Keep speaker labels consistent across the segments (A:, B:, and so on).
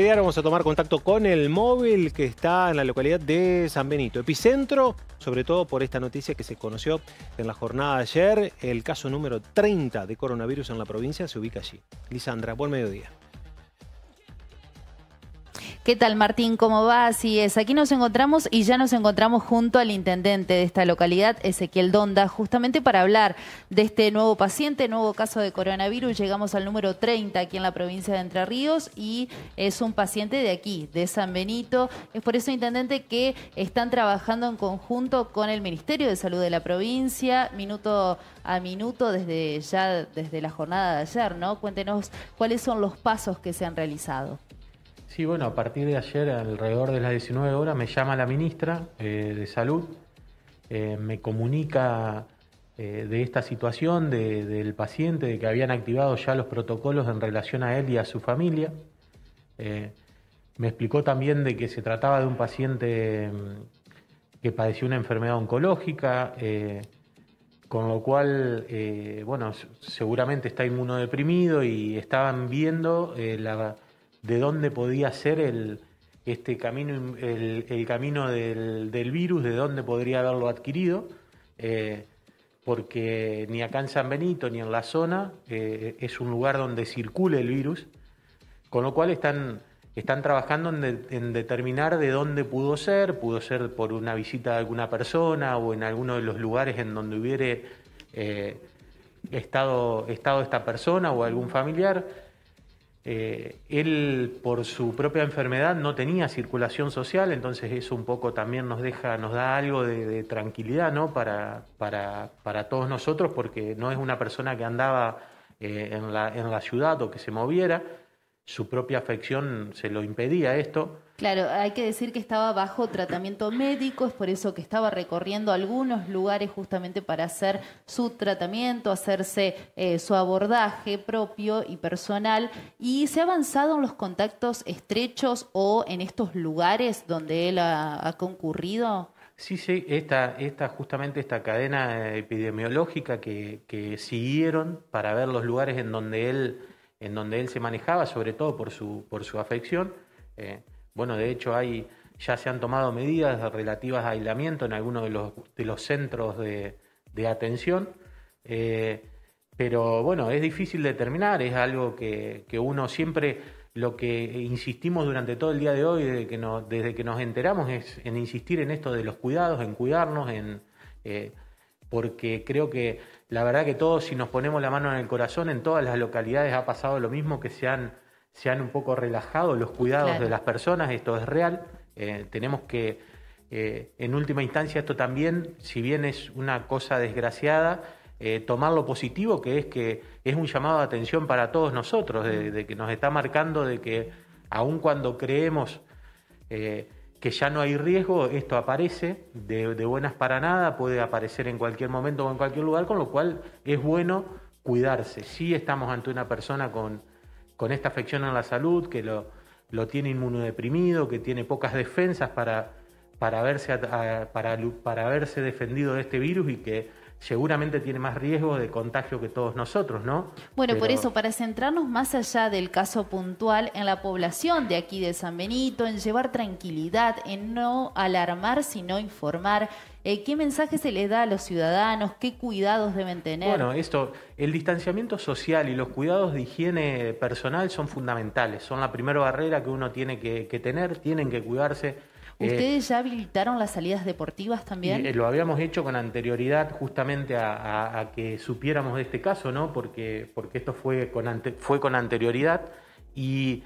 A: vamos a tomar contacto con el móvil que está en la localidad de San Benito. Epicentro, sobre todo por esta noticia que se conoció en la jornada de ayer, el caso número 30 de coronavirus en la provincia se ubica allí. Lisandra, buen mediodía.
B: ¿Qué tal Martín? ¿Cómo va? Así es. Aquí nos encontramos y ya nos encontramos junto al intendente de esta localidad, Ezequiel Donda, justamente para hablar de este nuevo paciente, nuevo caso de coronavirus. Llegamos al número 30 aquí en la provincia de Entre Ríos y es un paciente de aquí, de San Benito. Es por eso, intendente, que están trabajando en conjunto con el Ministerio de Salud de la provincia, minuto a minuto desde ya desde la jornada de ayer, ¿no? Cuéntenos cuáles son los pasos que se han realizado.
A: Sí, bueno, a partir de ayer, alrededor de las 19 horas, me llama la ministra eh, de Salud, eh, me comunica eh, de esta situación del paciente, de que habían activado ya los protocolos en relación a él y a su familia. me explicó también de que se trataba de un paciente mm, que padeció una enfermedad oncológica, con lo cual, bueno, seguramente está inmunodeprimido y estaban viendo la de dónde podía ser el, este camino, el, camino del, virus, de dónde podría haberlo adquirido, eh, porque ni acá en San Benito ni en la zona eh, es un lugar donde circule el virus, con lo cual están, trabajando en, determinar de dónde pudo ser, pudo ser por una visita de alguna persona o en alguno de los lugares en donde hubiere eh, estado, estado esta persona o algún familiar. Eh, él por su propia enfermedad no tenía circulación social, entonces eso un poco también nos deja, nos da algo de, tranquilidad ¿no? Para, todos nosotros, porque no es una persona que andaba eh, en la ciudad o que se moviera, su propia afección se lo impedía esto.
B: Claro, hay que decir que estaba bajo tratamiento médico, es por eso que estaba recorriendo algunos lugares justamente para hacer su tratamiento, hacerse eh, su abordaje propio y personal. ¿Y se ha avanzado en los contactos estrechos o en estos lugares donde él ha, concurrido?
A: Sí, sí, esta, justamente esta cadena eh, epidemiológica que, siguieron para ver los lugares en donde él, en donde él se manejaba, sobre todo por su, por su afección. Eh, bueno, de hecho hay, ya se han tomado medidas relativas a aislamiento en algunos de los, de los centros de, atención, eh, pero bueno, es difícil determinar, es algo que, uno siempre, lo que insistimos durante todo el día de hoy, desde que nos, enteramos, es en insistir en esto de los cuidados, en cuidarnos, en... Eh, porque creo que la verdad que todos si nos ponemos la mano en el corazón, en todas las localidades ha pasado lo mismo, que se han se han un poco relajado los cuidados de las personas, esto es real, eh, tenemos que, eh, en última instancia, esto también, si bien es una cosa desgraciada, eh, tomar lo positivo, que es que es un llamado de atención para todos nosotros, de, que nos está marcando de que aun cuando creemos que ya no hay riesgo, esto aparece de, buenas para nada, puede aparecer en cualquier momento o en cualquier lugar, con lo cual es bueno cuidarse. Si estamos ante una persona con con esta afección a la salud, que lo, lo tiene inmunodeprimido, que tiene pocas defensas para, para, para, para verse defendido de este virus y que seguramente tiene más riesgo de contagio que todos nosotros, ¿no? Bueno, por eso,
B: para centrarnos más allá del caso puntual en la población de aquí de San Benito, en llevar tranquilidad, en no alarmar, sino informar, eh, ¿qué mensaje se les da a los ciudadanos? ¿Qué cuidados deben tener? Bueno,
A: esto, el distanciamiento social y los cuidados de higiene personal son fundamentales, son la primera barrera que uno tiene que, que tener, tienen que cuidarse eh, ¿Ustedes
B: ya habilitaron las salidas deportivas también?
A: Eh, lo habíamos hecho con anterioridad justamente a, que supiéramos de este caso, ¿no? Porque, porque esto fue con, fue con anterioridad y,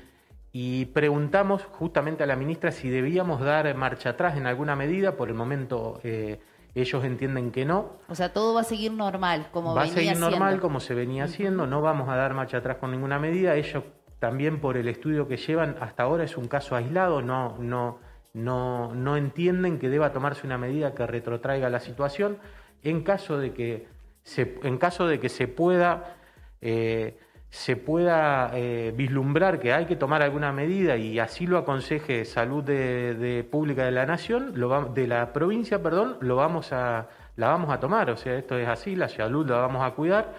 A: y, preguntamos justamente a la ministra si debíamos dar marcha atrás en alguna medida. Por el momento eh, ellos entienden que no.
B: O sea, todo va a seguir normal como va a seguir normal
A: como se venía haciendo. No vamos a dar marcha atrás con ninguna medida. Ellos también por el estudio que llevan hasta ahora es un caso aislado, no, no no, entienden que deba tomarse una medida que retrotraiga la situación en caso de que se, en caso de que se pueda, eh, se pueda eh, vislumbrar que hay que tomar alguna medida y así lo aconseje Salud de, Pública de la Nación, lo de la provincia, perdón, lo vamos a, la vamos a tomar. O sea, esto es así, la salud la vamos a cuidar.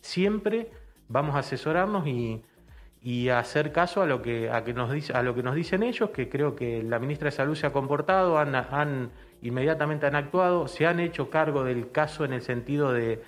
A: Siempre vamos a asesorarnos y y hacer caso a lo que, a que nos, a lo que nos dicen ellos, que creo que la ministra de Salud se ha comportado, han, inmediatamente han actuado, se han hecho cargo del caso en el sentido de,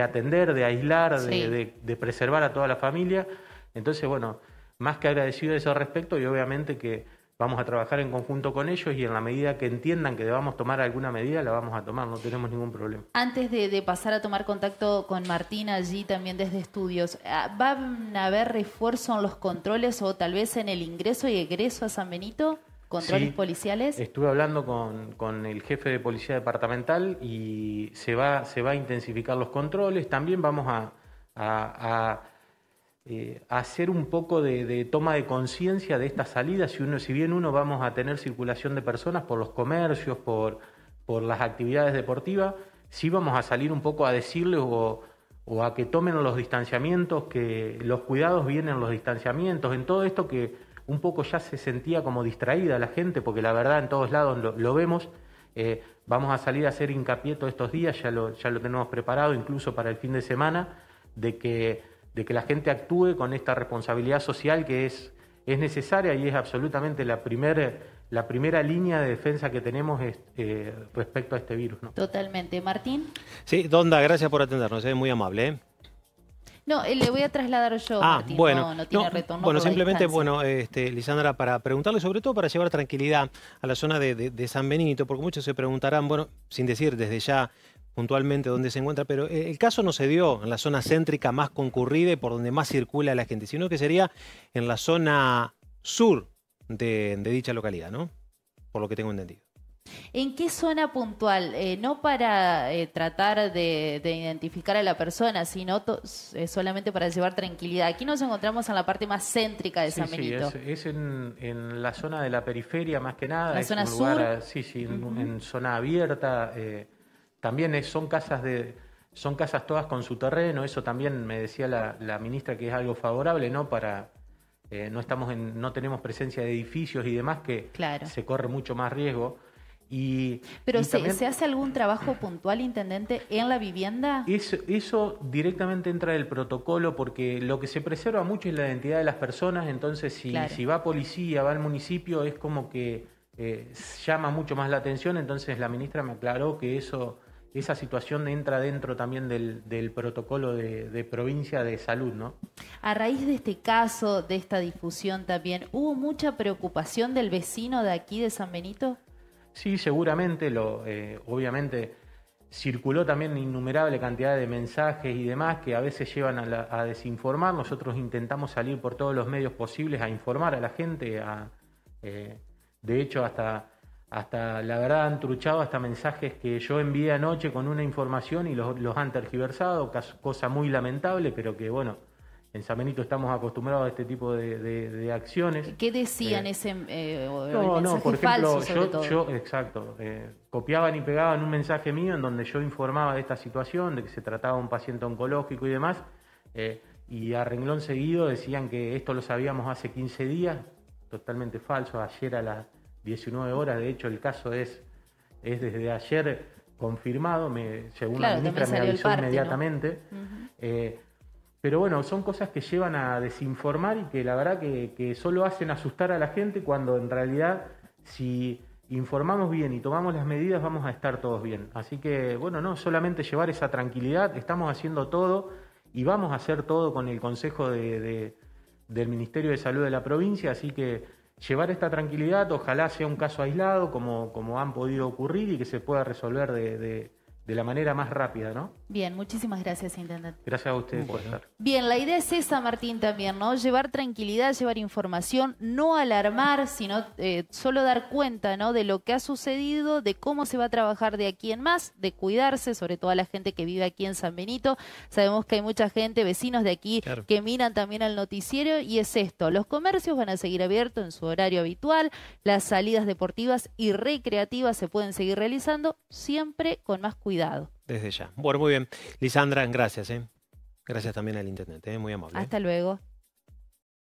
A: atender, de aislar, de, de, preservar a toda la familia. Entonces, bueno, más que agradecido de ese respecto y obviamente que Vamos a trabajar en conjunto con ellos y en la medida que entiendan que debamos tomar alguna medida, la vamos a tomar, no tenemos ningún problema.
B: Antes de, pasar a tomar contacto con Martín allí también desde estudios, ¿va a haber refuerzo en los controles o tal vez en el ingreso y egreso a San Benito? ¿Controles policiales?
A: Estuve hablando con, el jefe de policía departamental y se va, se va a intensificar los controles. También vamos a eh, hacer un poco de, toma de conciencia de esta salida, si, uno, si bien uno vamos a tener circulación de personas por los comercios, por, por las actividades deportivas, sí vamos a salir un poco a decirles o, a que tomen los distanciamientos, que los cuidados vienen los distanciamientos, en todo esto que un poco ya se sentía como distraída la gente, porque la verdad en todos lados lo, vemos. Eh, vamos a salir a hacer hincapié todos estos días, ya ya lo tenemos preparado incluso para el fin de semana, de que de que la gente actúe con esta responsabilidad social que es, es necesaria y es absolutamente la primera la primera línea de defensa que tenemos eh, respecto a este virus. ¿no?
B: Totalmente. Martín.
A: Sí, Donda, gracias por atendernos, es muy amable. ¿eh?
B: No, eh, le voy a trasladar yo. Ah, Martín. bueno. No, tiene Bueno, simplemente, bueno,
A: este, Lisandra, para preguntarle, sobre todo para llevar tranquilidad a la zona de, de San Benito, porque muchos se preguntarán, bueno, sin decir desde ya puntualmente dónde se encuentra, pero eh, el caso no se dio en la zona céntrica más concurrida y por donde más circula la gente, sino que sería en la zona sur de, dicha localidad, ¿no? Por lo que tengo entendido.
B: ¿En qué zona puntual? Eh, no para eh, tratar de, identificar a la persona, sino solamente para llevar tranquilidad. Aquí nos encontramos en la parte más céntrica de San Benito. Sí,
A: es, en, la zona de la periferia más que nada. en zona sur? sí, sí, en, zona abierta también son casas de, son casas todas con su terreno, eso también me decía la, ministra que es algo favorable, ¿no? Para eh, no estamos en, no tenemos presencia de edificios y demás que se corre mucho más riesgo. Y, Pero se,
B: hace algún trabajo puntual, intendente, en la vivienda.
A: Eso, eso directamente entra el protocolo porque lo que se preserva mucho es la identidad de las personas, entonces si, si va policía, va al municipio, es como que eh, llama mucho más la atención, entonces la ministra me aclaró que eso esa situación entra dentro también del, protocolo de, provincia de salud, ¿no?
B: A raíz de este caso, de esta difusión también, ¿hubo mucha preocupación del vecino de aquí de San Benito?
A: Sí, seguramente, lo, eh, obviamente circuló también innumerable cantidad de mensajes y demás que a veces llevan a, desinformar. Nosotros intentamos salir por todos los medios posibles a informar a la gente, eh, de hecho hasta hasta la verdad han truchado hasta mensajes que yo envié anoche con una información y los, han tergiversado, cosa muy lamentable, pero que bueno, en San Benito estamos acostumbrados a este tipo de, acciones. ¿Qué decían eh, ese
B: em, eh, no, no, yo,
A: exacto, eh, copiaban y pegaban un mensaje mío en donde yo informaba de esta situación, de que se trataba un paciente oncológico y demás, y a renglón seguido decían que esto lo sabíamos hace 15 días, totalmente falso, ayer a la... 19 horas. De hecho, el caso es, es desde ayer confirmado, según la ministra me avisó inmediatamente. Eh, pero bueno, son cosas que llevan a desinformar y que la verdad que, solo hacen asustar a la gente cuando en realidad si informamos bien y tomamos las medidas vamos a estar todos bien. Así que, bueno, no solamente llevar esa tranquilidad, estamos haciendo todo y vamos a hacer todo con el Consejo del Ministerio de Salud de la provincia, así que llevar esta tranquilidad, ojalá sea un caso aislado como, como han podido ocurrir y que se pueda resolver de, de de la manera más rápida, ¿no?
B: Bien, muchísimas gracias, Intendente.
A: Gracias a ustedes por estar.
B: Bien, la idea es esa, Martín, también, ¿no? Llevar tranquilidad, llevar información, no alarmar, sino eh, solo dar cuenta, ¿no? De lo que ha sucedido, de cómo se va a trabajar de aquí en más, de cuidarse, sobre todo a la gente que vive aquí en San Benito. Sabemos que hay mucha gente, vecinos de aquí, que miran también al noticiero y es esto, los comercios van a seguir abiertos en su horario habitual, las salidas deportivas y recreativas se pueden seguir realizando, siempre con más cuidado
A: desde ya. Bueno, muy bien. Lisandra, gracias. ¿eh? Gracias también al Internet. ¿eh? Muy amable.
B: ¿eh? Hasta luego.